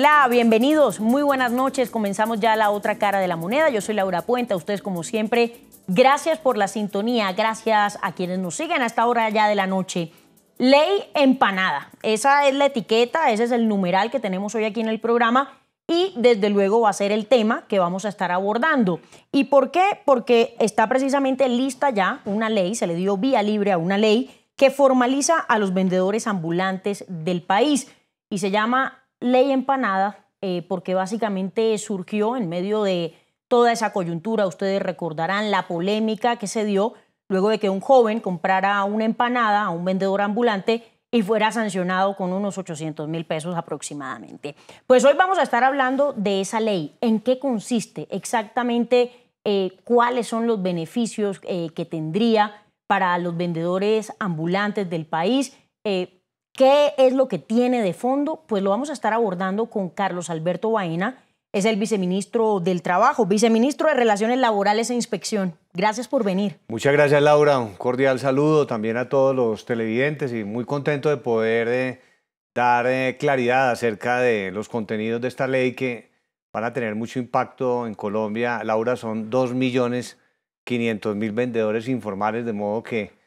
Hola, bienvenidos, muy buenas noches. Comenzamos ya la otra cara de la moneda. Yo soy Laura Puente, ustedes como siempre, gracias por la sintonía, gracias a quienes nos siguen a esta hora ya de la noche. Ley empanada, esa es la etiqueta, ese es el numeral que tenemos hoy aquí en el programa y desde luego va a ser el tema que vamos a estar abordando. ¿Y por qué? Porque está precisamente lista ya una ley, se le dio vía libre a una ley que formaliza a los vendedores ambulantes del país y se llama ley empanada, eh, porque básicamente surgió en medio de toda esa coyuntura, ustedes recordarán la polémica que se dio luego de que un joven comprara una empanada a un vendedor ambulante y fuera sancionado con unos 800 mil pesos aproximadamente. Pues hoy vamos a estar hablando de esa ley, en qué consiste exactamente, eh, cuáles son los beneficios eh, que tendría para los vendedores ambulantes del país. ¿Qué es lo que tiene de fondo? Pues lo vamos a estar abordando con Carlos Alberto Baena, es el viceministro del Trabajo, viceministro de Relaciones Laborales e Inspección. Gracias por venir. Muchas gracias, Laura. Un cordial saludo también a todos los televidentes y muy contento de poder eh, dar eh, claridad acerca de los contenidos de esta ley que van a tener mucho impacto en Colombia. Laura, son 2.500.000 vendedores informales, de modo que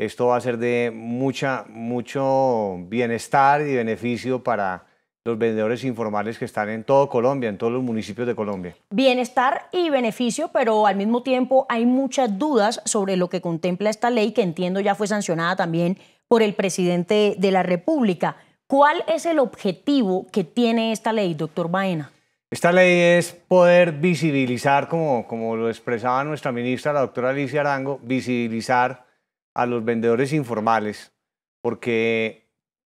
esto va a ser de mucha, mucho bienestar y beneficio para los vendedores informales que están en todo Colombia, en todos los municipios de Colombia. Bienestar y beneficio, pero al mismo tiempo hay muchas dudas sobre lo que contempla esta ley que entiendo ya fue sancionada también por el presidente de la República. ¿Cuál es el objetivo que tiene esta ley, doctor Baena? Esta ley es poder visibilizar, como, como lo expresaba nuestra ministra, la doctora Alicia Arango, visibilizar a los vendedores informales, porque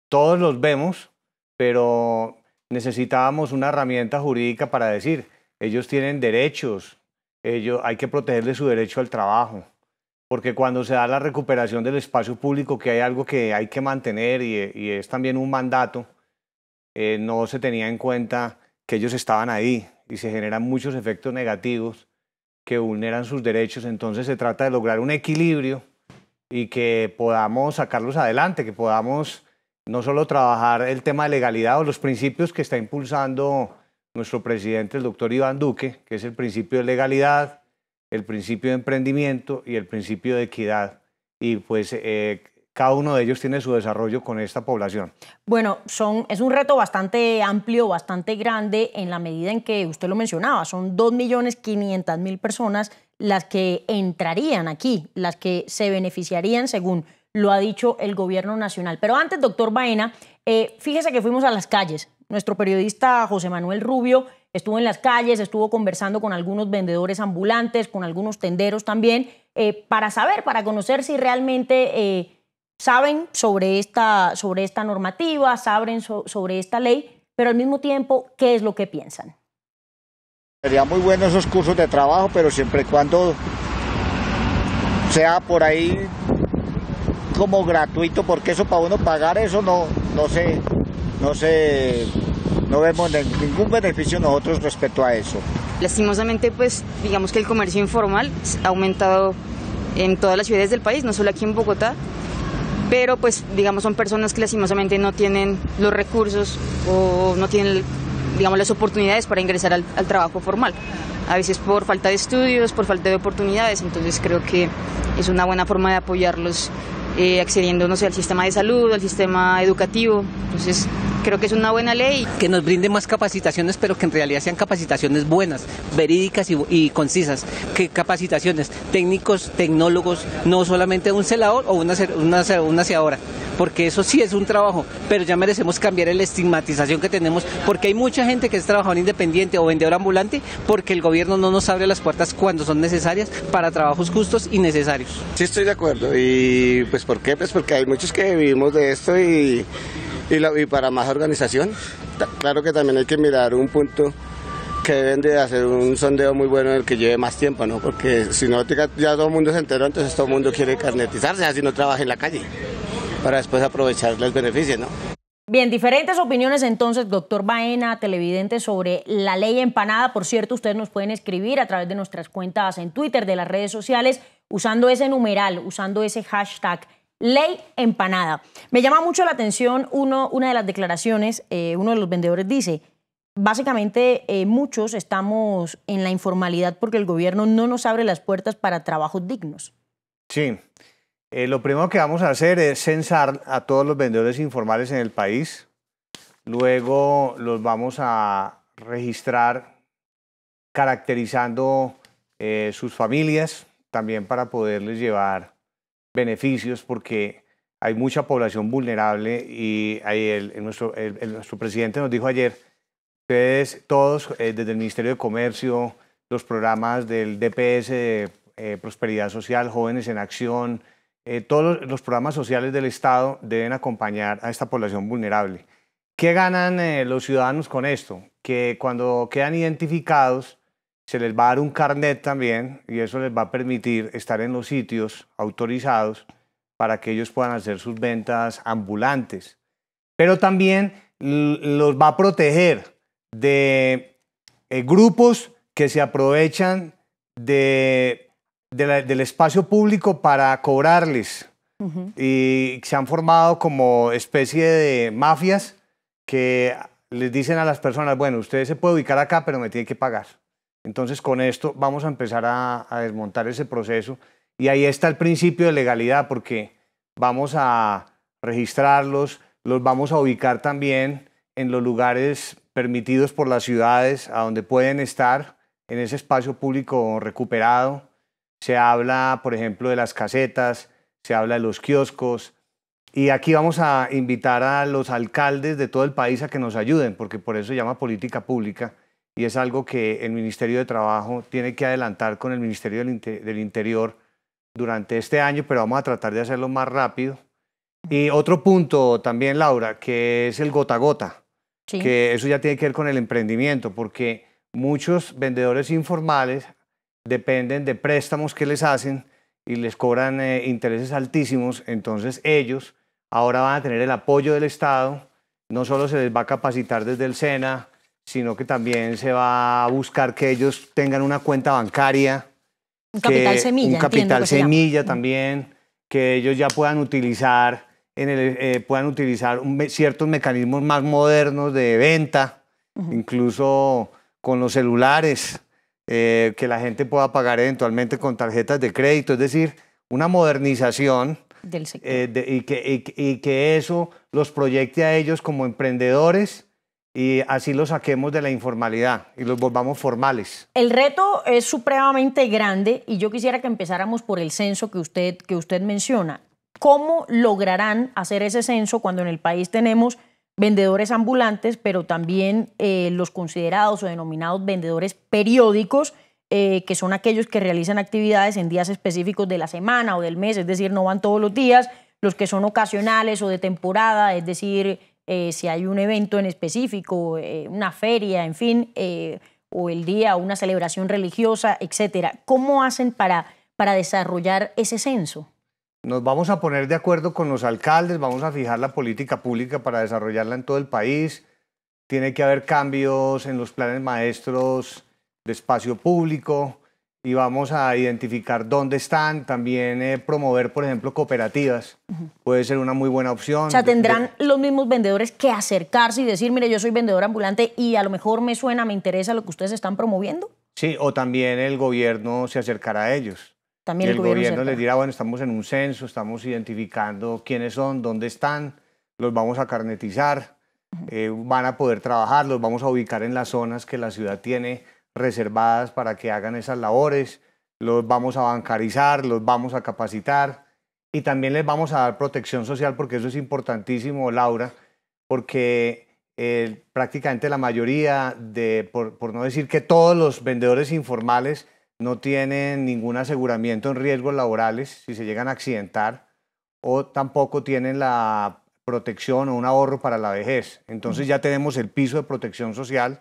todos los vemos, pero necesitábamos una herramienta jurídica para decir, ellos tienen derechos, ellos, hay que protegerle su derecho al trabajo, porque cuando se da la recuperación del espacio público, que hay algo que hay que mantener y, es también un mandato, eh, no se tenía en cuenta que ellos estaban ahí y se generan muchos efectos negativos que vulneran sus derechos, entonces se trata de lograr un equilibrio y que podamos sacarlos adelante, que podamos no solo trabajar el tema de legalidad o los principios que está impulsando nuestro presidente, el doctor Iván Duque, que es el principio de legalidad, el principio de emprendimiento y el principio de equidad. Y pues eh, cada uno de ellos tiene su desarrollo con esta población. Bueno, son, es un reto bastante amplio, bastante grande, en la medida en que usted lo mencionaba, son 2.500.000 personas las que entrarían aquí, las que se beneficiarían según lo ha dicho el gobierno nacional. Pero antes, doctor Baena, eh, fíjese que fuimos a las calles. Nuestro periodista José Manuel Rubio estuvo en las calles, estuvo conversando con algunos vendedores ambulantes, con algunos tenderos también, eh, para saber, para conocer si realmente eh, saben sobre esta, sobre esta normativa, saben sobre esta ley, pero al mismo tiempo, ¿qué es lo que piensan? sería muy bueno esos cursos de trabajo, pero siempre y cuando sea por ahí como gratuito, porque eso para uno pagar eso no, no sé, no sé, no vemos ningún beneficio nosotros respecto a eso. Lastimosamente, pues digamos que el comercio informal ha aumentado en todas las ciudades del país, no solo aquí en Bogotá, pero pues digamos son personas que lastimosamente no tienen los recursos o no tienen digamos, las oportunidades para ingresar al, trabajo formal. A veces por falta de estudios, por falta de oportunidades, entonces creo que es una buena forma de apoyarlos eh, accediendo, no al sistema de salud, al sistema educativo. Entonces, Creo que es una buena ley. Que nos brinde más capacitaciones, pero que en realidad sean capacitaciones buenas, verídicas y, concisas. Que capacitaciones técnicos, tecnólogos, no solamente un celador o una, una, una ceadora, porque eso sí es un trabajo, pero ya merecemos cambiar la estigmatización que tenemos, porque hay mucha gente que es trabajador independiente o vendedor ambulante, porque el gobierno no nos abre las puertas cuando son necesarias para trabajos justos y necesarios. Sí, estoy de acuerdo. ¿Y pues por qué? Pues porque hay muchos que vivimos de esto y y, para más organización. Claro que también hay que mirar un punto que deben de hacer un sondeo muy bueno en el que lleve más tiempo, ¿no? Porque si no, ya todo el mundo se enteró, entonces todo el mundo quiere carnetizarse, así no trabaja en la calle, para después aprovechar los beneficios, ¿no? Bien, diferentes opiniones entonces, doctor Baena, televidente, sobre la ley empanada. Por cierto, ustedes nos pueden escribir a través de nuestras cuentas en Twitter, de las redes sociales, usando ese numeral, usando ese hashtag Ley empanada. Me llama mucho la atención una de las declaraciones, eh, uno de los vendedores dice, básicamente eh, muchos estamos en la informalidad porque el gobierno no nos abre las puertas para trabajos dignos. Sí, eh, lo primero que vamos a hacer es censar a todos los vendedores informales en el país, luego los vamos a registrar caracterizando sus familias también para poderles llevar beneficios porque hay mucha población vulnerable y ahí nuestro, nuestro presidente nos dijo ayer, ustedes todos eh, desde el Ministerio de Comercio, los programas del DPS eh, Prosperidad Social, Jóvenes en Acción, eh, todos los, programas sociales del Estado deben acompañar a esta población vulnerable. ¿Qué ganan los ciudadanos con esto? Que cuando quedan identificados, se les va a dar un carnet también y eso les va a permitir estar en los sitios autorizados para que ellos puedan hacer sus ventas ambulantes. Pero también los va a proteger de eh, grupos que se aprovechan del espacio público para cobrarles. Y se han formado como especie de mafias que les dicen a las personas, bueno, ustedes se puede ubicar acá, pero me tiene que pagar. Entonces con esto vamos a empezar a, desmontar ese proceso y ahí está el principio de legalidad porque vamos a registrarlos, los vamos a ubicar también en los lugares permitidos por las ciudades a donde pueden estar en ese espacio público recuperado. Se habla, por ejemplo, de las casetas, se habla de los kioscos. Y aquí vamos a invitar a los alcaldes de todo el país a que nos ayuden, porque por eso se llama política pública y es algo que el Ministerio de Trabajo tiene que adelantar con el Ministerio del, Interior durante este año, pero vamos a tratar de hacerlo más rápido. Y otro punto también, Laura, que es el gota a gota, que eso ya tiene que ver con el emprendimiento, porque muchos vendedores informales dependen de préstamos que les hacen y les cobran eh, intereses altísimos, entonces ellos ahora van a tener el apoyo del Estado, no solo se les va a capacitar desde el SENA, sino que también se va a buscar que ellos tengan una cuenta bancaria. Un que, capital semilla. Un capital semilla también, que ellos ya puedan utilizar, eh, puedan utilizar ciertos mecanismos más modernos de venta, incluso con los celulares, eh, que la gente pueda pagar eventualmente con tarjetas de crédito, es decir, una modernización. Eh, y que eso los proyecte a ellos como emprendedores y así los saquemos de la informalidad y los volvamos formales. El reto es supremamente grande y yo quisiera que empezáramos por el censo que usted, que usted menciona. ¿Cómo lograrán hacer ese censo cuando en el país tenemos vendedores ambulantes, pero también eh, los considerados o denominados vendedores periódicos, eh, que son aquellos que realizan actividades en días específicos de la semana o del mes, es decir, no van todos los días, los que son ocasionales o de temporada, es decir, eh, si hay un evento en específico, eh, una feria, en fin, eh, o el día, una celebración religiosa, etcétera. ¿Cómo hacen para, para desarrollar ese censo? Nos vamos a poner de acuerdo con los alcaldes, vamos a fijar la política pública para desarrollarla en todo el país. Tiene que haber cambios en los planes maestros de espacio público, y vamos a identificar dónde están, también eh, promover, por ejemplo, cooperativas, puede ser una muy buena opción. O sea, tendrán los mismos vendedores que acercarse y decir, mire, yo soy vendedor ambulante y a lo mejor me suena, me interesa lo que ustedes están promoviendo. Sí, o también el gobierno se acercará a ellos. También el, gobierno, les dirá, bueno, estamos en un censo, estamos identificando quiénes son, dónde están, los vamos a carnetizar, eh, van a poder trabajar, los vamos a ubicar en las zonas que la ciudad tiene reservadas para que hagan esas labores, los vamos a bancarizar, los vamos a capacitar y también les vamos a dar protección social porque eso es importantísimo, Laura, porque eh, prácticamente la mayoría de, por no decir que todos los vendedores informales no tienen ningún aseguramiento en riesgos laborales si se llegan a accidentar o tampoco tienen la protección o un ahorro para la vejez. Entonces mm. ya tenemos el piso de protección social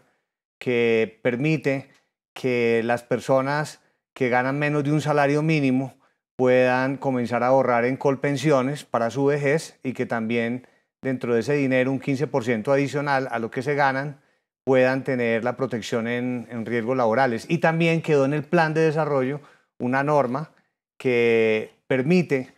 que permite que las personas que ganan menos de un salario mínimo puedan comenzar a ahorrar en colpensiones para su vejez y que también dentro de ese dinero un 15% adicional a lo que se ganan puedan tener la protección en, en, riesgos laborales. Y también quedó en el plan de desarrollo una norma que permite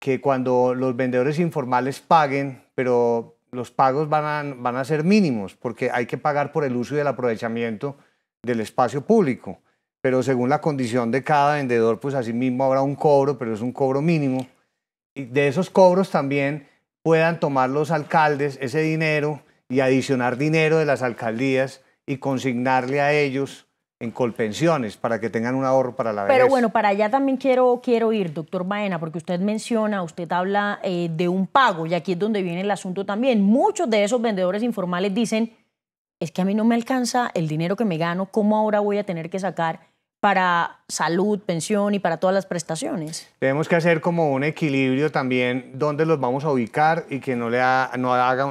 que cuando los vendedores informales paguen, pero los pagos van a, ser mínimos porque hay que pagar por el uso y el aprovechamiento del espacio público. Pero según la condición de cada vendedor, pues así mismo habrá un cobro, pero es un cobro mínimo. Y de esos cobros también puedan tomar los alcaldes ese dinero y adicionar dinero de las alcaldías y consignarle a ellos en Colpensiones para que tengan un ahorro para la vejez. Pero bueno, para allá también quiero, quiero ir, doctor Baena, porque usted menciona, usted habla eh, de un pago y aquí es donde viene el asunto también. Muchos de esos vendedores informales dicen, es que a mí no me alcanza el dinero que me gano, ¿cómo ahora voy a tener que sacar para salud, pensión y para todas las prestaciones? Tenemos que hacer como un equilibrio también dónde los vamos a ubicar y que no le haga,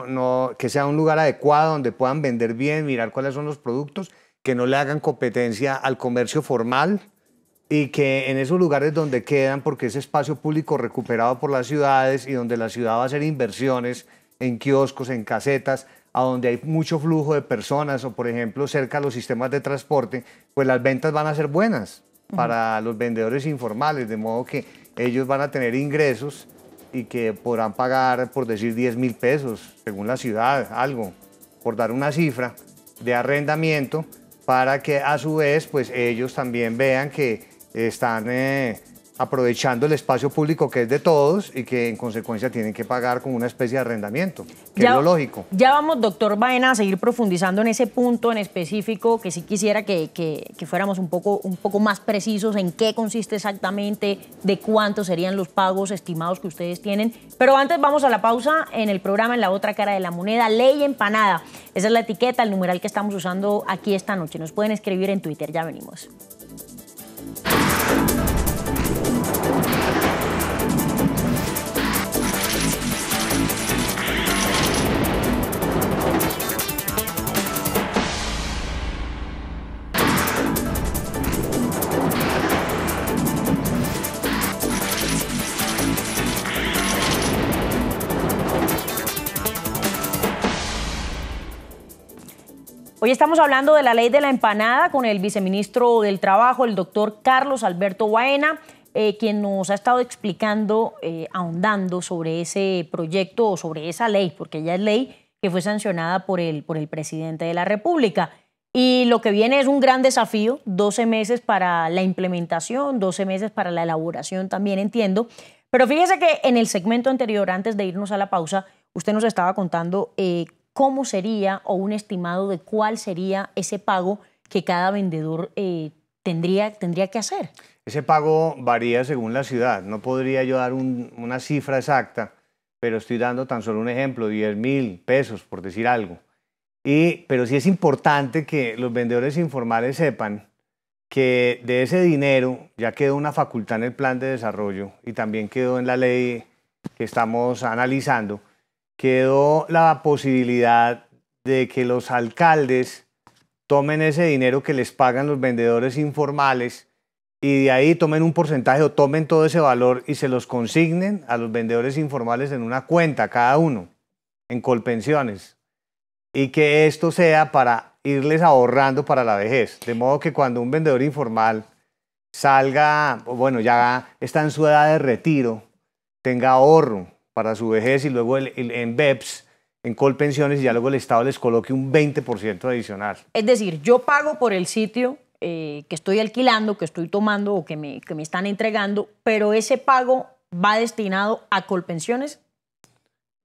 no, que sea un lugar adecuado donde puedan vender bien, mirar cuáles son los productos que no le hagan competencia al comercio formal y que en esos lugares donde quedan, porque ese espacio público recuperado por las ciudades y donde la ciudad va a hacer inversiones en kioscos, en casetas, a donde hay mucho flujo de personas o, por ejemplo, cerca a los sistemas de transporte, pues las ventas van a ser buenas para los vendedores informales, de modo que ellos van a tener ingresos y que podrán pagar, por decir, 10 mil pesos, según la ciudad, algo, por dar una cifra de arrendamiento para que a su vez pues ellos también vean que están eh, aprovechando el espacio público que es de todos y que en consecuencia tienen que pagar como una especie de arrendamiento, que ya, es lo lógico. Ya vamos, doctor Baena, a seguir profundizando en ese punto en específico, que si quisiera que, fuéramos un poco, un poco más precisos en qué consiste exactamente, de cuántos serían los pagos estimados que ustedes tienen. Pero antes vamos a la pausa en el programa En la otra cara de la moneda, ley empanada. Esa es la etiqueta, el numeral que estamos usando aquí esta noche. Nos pueden escribir en Twitter, ya venimos. Hoy estamos hablando de la ley de la empanada con el viceministro del Trabajo, el doctor Carlos Alberto Baena, eh, quien nos ha estado explicando, eh, ahondando sobre ese proyecto o sobre esa ley, porque ya es ley que fue sancionada por el, por el presidente de la República. Y lo que viene es un gran desafío, 12 meses para la implementación, 12 meses para la elaboración también, entiendo. Pero fíjese que en el segmento anterior, antes de irnos a la pausa, usted nos estaba contando eh, cómo sería o un estimado de cuál sería ese pago que cada vendedor eh, tendría, tendría que hacer. Ese pago varía según la ciudad. No podría yo dar una cifra exacta, pero estoy dando tan solo un ejemplo, 10 mil pesos, por decir algo. Y, pero sí es importante que los vendedores informales sepan que de ese dinero ya quedó una facultad en el plan de desarrollo y también quedó en la ley que estamos analizando quedó la posibilidad de que los alcaldes tomen ese dinero que les pagan los vendedores informales y de ahí tomen un porcentaje o tomen todo ese valor y se los consignen a los vendedores informales en una cuenta cada uno, en colpensiones. Y que esto sea para irles ahorrando para la vejez. De modo que cuando un vendedor informal salga, bueno, ya está en su edad de retiro, tenga ahorro para su vejez y luego en BEPS, en Colpensiones, y ya luego el Estado les coloque un 20% adicional. Es decir, yo pago por el sitio eh, que estoy alquilando, que estoy tomando o que me, que me están entregando, pero ese pago va destinado a Colpensiones.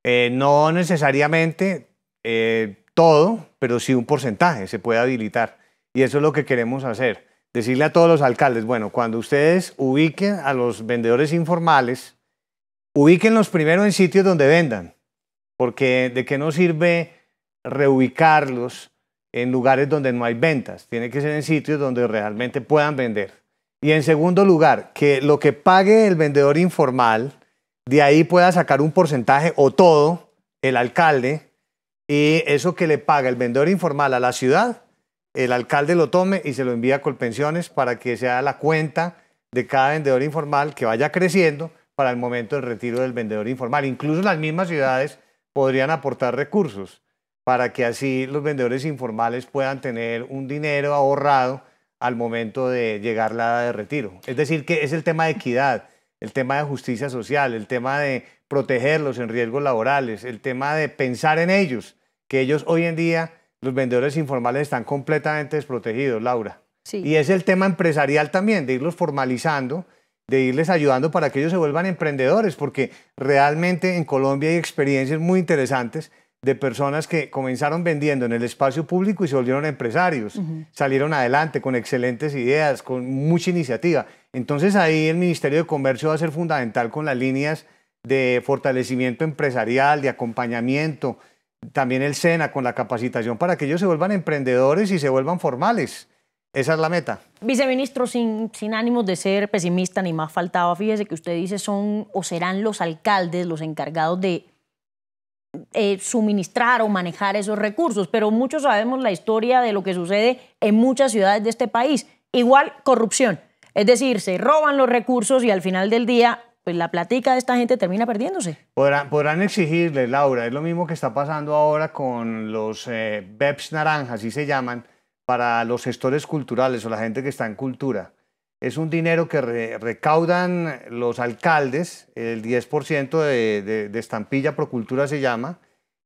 Eh, no necesariamente eh, todo, pero sí un porcentaje se puede habilitar. Y eso es lo que queremos hacer. Decirle a todos los alcaldes, bueno, cuando ustedes ubiquen a los vendedores informales, ubíquenlos primero en sitios donde vendan, porque de qué nos sirve reubicarlos en lugares donde no hay ventas, tiene que ser en sitios donde realmente puedan vender. Y en segundo lugar, que lo que pague el vendedor informal, de ahí pueda sacar un porcentaje o todo el alcalde, y eso que le paga el vendedor informal a la ciudad, el alcalde lo tome y se lo envía a Colpensiones para que se haga la cuenta de cada vendedor informal que vaya creciendo para el momento del retiro del vendedor informal. Incluso las mismas ciudades podrían aportar recursos para que así los vendedores informales puedan tener un dinero ahorrado al momento de llegar la edad de retiro. Es decir, que es el tema de equidad, el tema de justicia social, el tema de protegerlos en riesgos laborales, el tema de pensar en ellos, que ellos hoy en día, los vendedores informales están completamente desprotegidos, Laura. Sí. Y es el tema empresarial también, de irlos formalizando de irles ayudando para que ellos se vuelvan emprendedores, porque realmente en Colombia hay experiencias muy interesantes de personas que comenzaron vendiendo en el espacio público y se volvieron empresarios, salieron adelante con excelentes ideas, con mucha iniciativa. Entonces ahí el Ministerio de Comercio va a ser fundamental con las líneas de fortalecimiento empresarial, de acompañamiento, también el SENA con la capacitación para que ellos se vuelvan emprendedores y se vuelvan formales. Esa es la meta. Viceministro, sin, sin ánimos de ser pesimista ni más faltaba, fíjese que usted dice son o serán los alcaldes los encargados de eh, suministrar o manejar esos recursos, pero muchos sabemos la historia de lo que sucede en muchas ciudades de este país. Igual corrupción, es decir, se roban los recursos y al final del día pues la platica de esta gente termina perdiéndose. Podrán, podrán exigirle, Laura, es lo mismo que está pasando ahora con los eh, BEPS naranjas, así se llaman, para los gestores culturales o la gente que está en cultura. Es un dinero que recaudan los alcaldes, el 10% de, estampilla pro cultura se llama,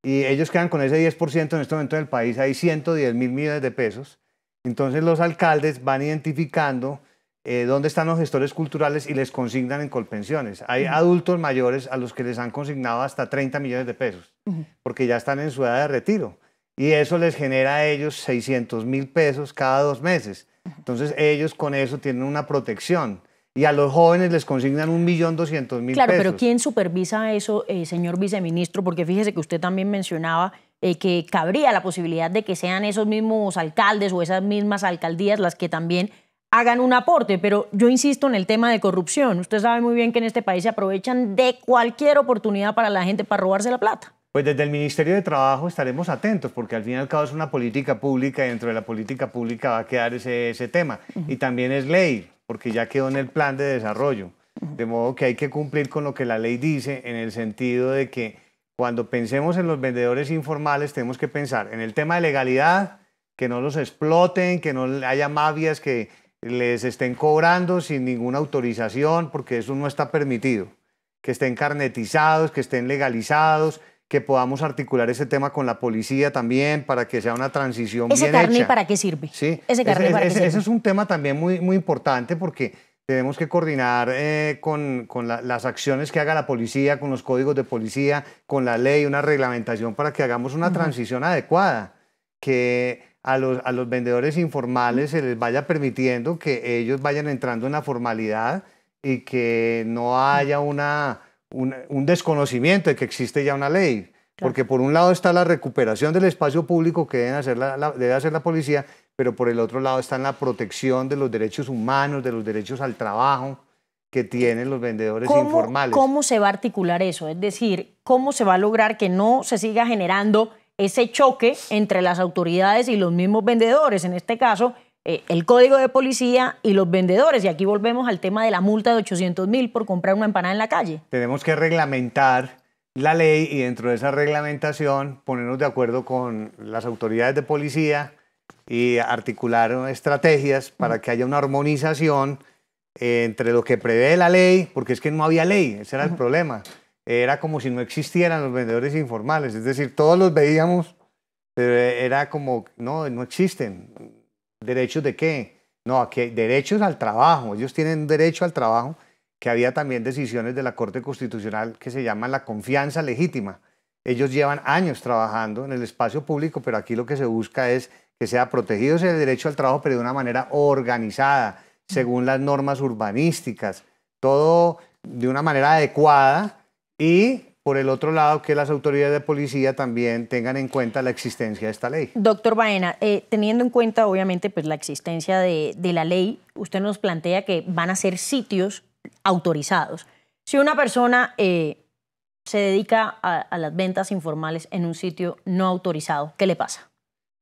y ellos quedan con ese 10% en este momento en el país, hay 110 mil millones de pesos. Entonces los alcaldes van identificando eh, dónde están los gestores culturales y les consignan en colpensiones. Hay adultos mayores a los que les han consignado hasta 30 millones de pesos, porque ya están en su edad de retiro y eso les genera a ellos 600 mil pesos cada dos meses. Entonces ellos con eso tienen una protección. Y a los jóvenes les consignan un millón doscientos mil Claro, pero ¿quién supervisa eso, eh, señor viceministro? Porque fíjese que usted también mencionaba eh, que cabría la posibilidad de que sean esos mismos alcaldes o esas mismas alcaldías las que también hagan un aporte, pero yo insisto en el tema de corrupción. Usted sabe muy bien que en este país se aprovechan de cualquier oportunidad para la gente para robarse la plata. Pues desde el Ministerio de Trabajo estaremos atentos, porque al fin y al cabo es una política pública y dentro de la política pública va a quedar ese, ese tema. Y también es ley, porque ya quedó en el plan de desarrollo. De modo que hay que cumplir con lo que la ley dice en el sentido de que cuando pensemos en los vendedores informales tenemos que pensar en el tema de legalidad, que no los exploten, que no haya mafias que les estén cobrando sin ninguna autorización, porque eso no está permitido, que estén carnetizados, que estén legalizados que podamos articular ese tema con la policía también para que sea una transición ¿Ese bien para qué sirve? Sí, ese, para ese es un tema también muy, muy importante porque tenemos que coordinar eh, con, las acciones que haga la policía, con los códigos de policía, con la ley, una reglamentación para que hagamos una transición adecuada, que a los, vendedores informales se les vaya permitiendo que ellos vayan entrando en la formalidad y que no haya una un, desconocimiento de que existe ya una ley. Porque por un lado está la recuperación del espacio público que debe hacer la, hacer la policía, pero por el otro lado está la protección de los derechos humanos, de los derechos al trabajo que tienen los vendedores informales. ¿Cómo se va a articular eso? Es decir, ¿cómo se va a lograr que no se siga generando ese choque entre las autoridades y los mismos vendedores, en este caso, eh, el código de policía y los vendedores. Y aquí volvemos al tema de la multa de 800 mil por comprar una empanada en la calle. Tenemos que reglamentar la ley y dentro de esa reglamentación ponernos de acuerdo con las autoridades de policía y articular estrategias para que haya una armonización eh, entre lo que prevé la ley, porque es que no había ley, ese era el problema. Era como si no existieran los vendedores informales, es decir, todos los veíamos, pero era como, no, no existen, ¿Derechos de qué? No, que derechos al trabajo. Ellos tienen derecho al trabajo, que había también decisiones de la Corte Constitucional que se llaman la confianza legítima. Ellos llevan años trabajando en el espacio público, pero aquí lo que se busca es que sea protegido ese derecho al trabajo, pero de una manera organizada, según las normas urbanísticas, todo de una manera adecuada y por el otro lado, que las autoridades de policía también tengan en cuenta la existencia de esta ley. Doctor Baena, eh, teniendo en cuenta obviamente pues, la existencia de, la ley, usted nos plantea que van a ser sitios autorizados. Si una persona eh, se dedica a, a, las ventas informales en un sitio no autorizado, ¿qué le pasa?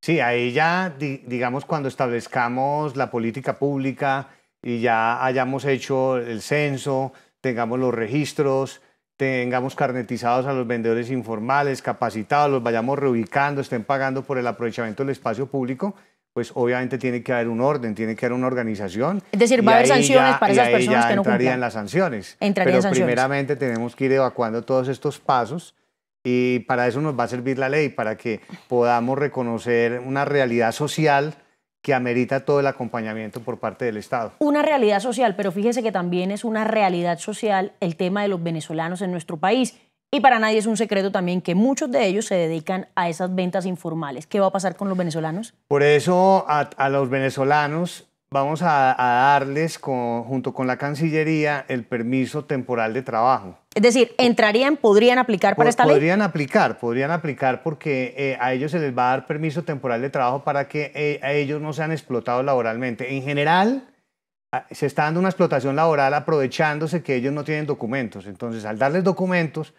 Sí, ahí ya, digamos, cuando establezcamos la política pública y ya hayamos hecho el censo, tengamos los registros, tengamos carnetizados a los vendedores informales, capacitados, los vayamos reubicando, estén pagando por el aprovechamiento del espacio público, pues obviamente tiene que haber un orden, tiene que haber una organización. Es decir, va a haber sanciones para esas personas que no cumplan. Entrarían las sanciones. Pero primeramente tenemos que ir evacuando todos estos pasos y para eso nos va a servir la ley, para que podamos reconocer una realidad social que amerita todo el acompañamiento por parte del Estado. Una realidad social, pero fíjese que también es una realidad social el tema de los venezolanos en nuestro país. Y para nadie es un secreto también que muchos de ellos se dedican a esas ventas informales. ¿Qué va a pasar con los venezolanos? Por eso a, a los venezolanos vamos a, darles junto con la Cancillería el permiso temporal de trabajo. Es decir, entrarían, podrían aplicar para esta ley. Podrían aplicar, podrían aplicar porque eh, a ellos se les va a dar permiso temporal de trabajo para que eh, a ellos no sean explotados laboralmente. En general, ah, se está dando una explotación laboral aprovechándose que ellos no tienen documentos. Entonces, al darles documentos,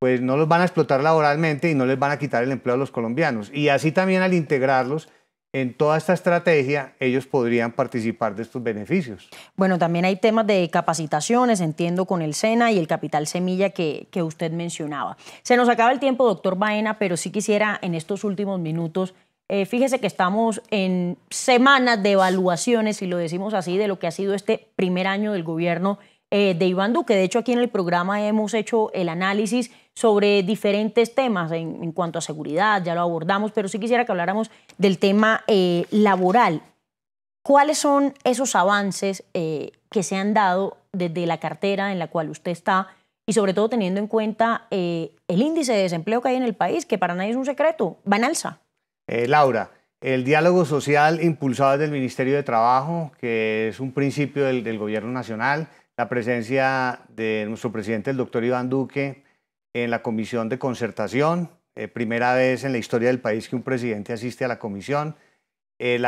pues no los van a explotar laboralmente y no les van a quitar el empleo a los colombianos. Y así también al integrarlos en toda esta estrategia ellos podrían participar de estos beneficios. Bueno, también hay temas de capacitaciones, entiendo, con el SENA y el Capital Semilla que, usted mencionaba. Se nos acaba el tiempo, doctor Baena, pero sí quisiera en estos últimos minutos, eh, fíjese que estamos en semanas de evaluaciones, si lo decimos así, de lo que ha sido este primer año del gobierno eh, de Iván Duque. De hecho, aquí en el programa hemos hecho el análisis sobre diferentes temas en, cuanto a seguridad, ya lo abordamos, pero sí quisiera que habláramos del tema eh, laboral. ¿Cuáles son esos avances eh, que se han dado desde la cartera en la cual usted está y sobre todo teniendo en cuenta eh, el índice de desempleo que hay en el país, que para nadie es un secreto, va en alza? Laura, el diálogo social impulsado desde el Ministerio de Trabajo, que es un principio del, del Gobierno Nacional, la presencia de nuestro presidente, el doctor Iván Duque, en la comisión de concertación, eh, primera vez en la historia del país que un presidente asiste a la comisión, el,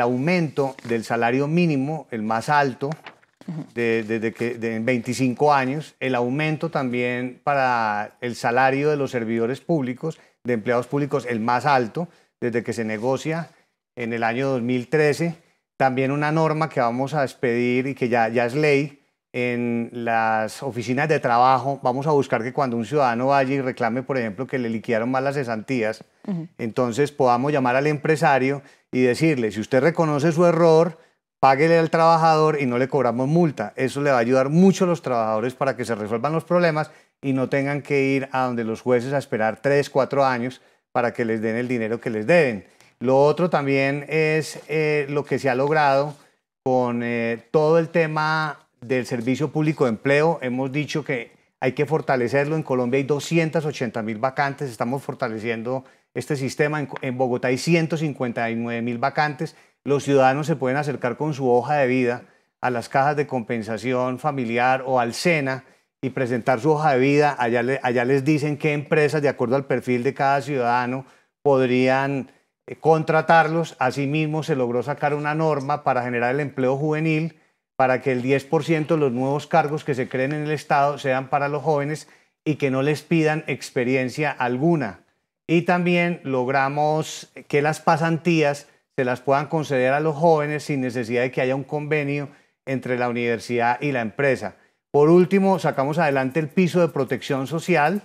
aumento del salario mínimo, el más alto desde que de 25 años, el aumento también para el salario de los servidores públicos, de empleados públicos, el más alto desde que se negocia en el año 2013, también una norma que vamos a expedir y que ya es ley en las oficinas de trabajo, vamos a buscar que cuando un ciudadano vaya y reclame, por ejemplo, que le liquidaron mal las cesantías, entonces podamos llamar al empresario y decirle, si usted reconoce su error, páguele al trabajador y no le cobramos multa. Eso le va a ayudar mucho a los trabajadores para que se resuelvan los problemas y no tengan que ir a donde los jueces a esperar tres, cuatro años para que les den el dinero que les deben. Lo otro también es eh, lo que se ha logrado con eh, todo el tema del Servicio Público de Empleo, hemos dicho que hay que fortalecerlo. En Colombia hay 280 mil vacantes, estamos fortaleciendo este sistema. En, Bogotá hay 159 mil vacantes. Los ciudadanos se pueden acercar con su hoja de vida a las cajas de compensación familiar o al SENA y presentar su hoja de vida. Allá, allá les dicen qué empresas, de acuerdo al perfil de cada ciudadano, podrían eh, contratarlos. Asimismo, se logró sacar una norma para generar el empleo juvenil para que el 10% de los nuevos cargos que se creen en el Estado sean para los jóvenes y que no les pidan experiencia alguna. Y también logramos que las pasantías se las puedan conceder a los jóvenes sin necesidad de que haya un convenio entre la universidad y la empresa. Por último, sacamos adelante el piso de protección social,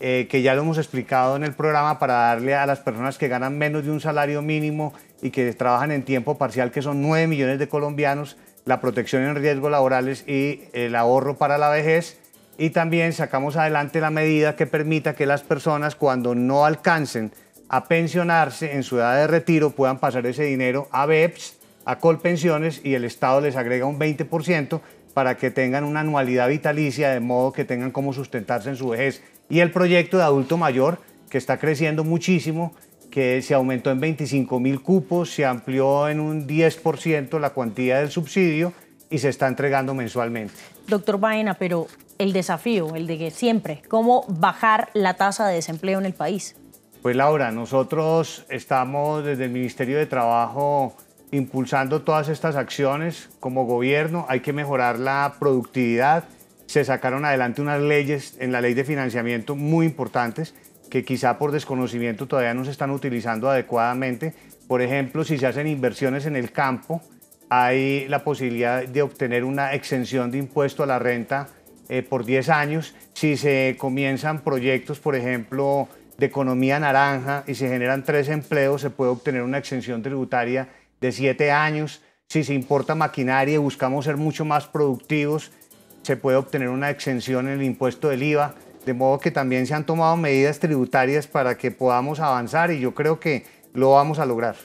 eh, que ya lo hemos explicado en el programa, para darle a las personas que ganan menos de un salario mínimo y que trabajan en tiempo parcial, que son 9 millones de colombianos, la protección en riesgos laborales y el ahorro para la vejez. Y también sacamos adelante la medida que permita que las personas cuando no alcancen a pensionarse en su edad de retiro puedan pasar ese dinero a BEPS, a Colpensiones y el Estado les agrega un 20% para que tengan una anualidad vitalicia de modo que tengan cómo sustentarse en su vejez. Y el proyecto de adulto mayor que está creciendo muchísimo que se aumentó en 25 mil cupos, se amplió en un 10% la cuantía del subsidio y se está entregando mensualmente. Doctor Baena, pero el desafío, el de que siempre, ¿cómo bajar la tasa de desempleo en el país? Pues Laura, nosotros estamos desde el Ministerio de Trabajo impulsando todas estas acciones como gobierno. Hay que mejorar la productividad. Se sacaron adelante unas leyes en la ley de financiamiento muy importantes que quizá por desconocimiento todavía no se están utilizando adecuadamente. Por ejemplo, si se hacen inversiones en el campo, hay la posibilidad de obtener una exención de impuesto a la renta eh, por 10 años. Si se comienzan proyectos, por ejemplo, de economía naranja y se generan tres empleos, se puede obtener una exención tributaria de 7 años. Si se importa maquinaria y buscamos ser mucho más productivos, se puede obtener una exención en el impuesto del IVA. De modo que también se han tomado medidas tributarias para que podamos avanzar y yo creo que lo vamos a lograr.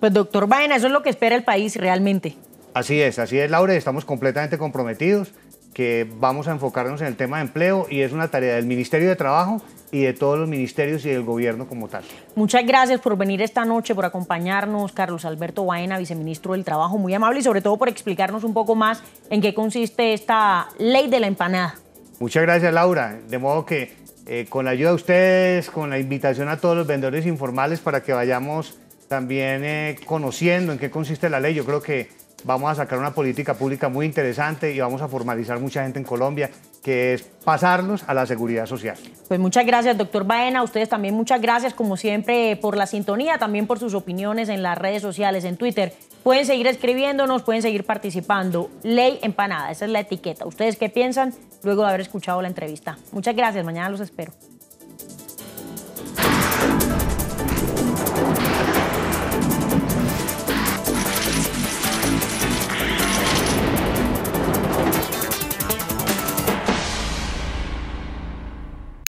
Pues doctor Baena, eso es lo que espera el país realmente. Así es, así es, Laura, estamos completamente comprometidos que vamos a enfocarnos en el tema de empleo y es una tarea del Ministerio de Trabajo y de todos los ministerios y del gobierno como tal. Muchas gracias por venir esta noche, por acompañarnos, Carlos Alberto Baena, viceministro del Trabajo, muy amable y sobre todo por explicarnos un poco más en qué consiste esta ley de la empanada. Muchas gracias Laura. De modo que eh, con la ayuda de ustedes, con la invitación a todos los vendedores informales para que vayamos también eh, conociendo en qué consiste la ley, yo creo que vamos a sacar una política pública muy interesante y vamos a formalizar mucha gente en Colombia, que es pasarnos a la seguridad social. Pues muchas gracias, doctor Baena. ustedes también muchas gracias, como siempre, por la sintonía, también por sus opiniones en las redes sociales, en Twitter. Pueden seguir escribiéndonos, pueden seguir participando. Ley empanada, esa es la etiqueta. ¿Ustedes qué piensan luego de haber escuchado la entrevista? Muchas gracias, mañana los espero.